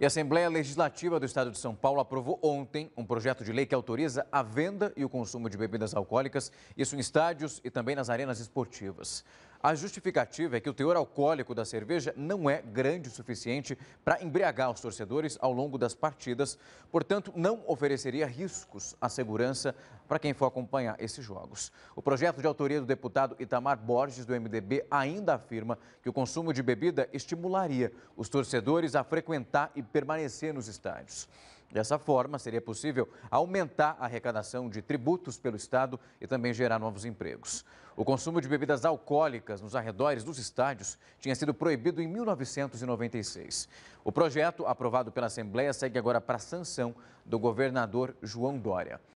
E a Assembleia Legislativa do Estado de São Paulo aprovou ontem um projeto de lei que autoriza a venda e o consumo de bebidas alcoólicas, isso em estádios e também nas arenas esportivas. A justificativa é que o teor alcoólico da cerveja não é grande o suficiente para embriagar os torcedores ao longo das partidas, portanto, não ofereceria riscos à segurança para quem for acompanhar esses jogos. O projeto de autoria do deputado Itamar Borges, do MDB, ainda afirma que o consumo de bebida estimularia os torcedores a frequentar e permanecer nos estádios. Dessa forma, seria possível aumentar a arrecadação de tributos pelo Estado e também gerar novos empregos. O consumo de bebidas alcoólicas nos arredores dos estádios tinha sido proibido em 1996. O projeto, aprovado pela Assembleia, segue agora para sanção do governador João Dória.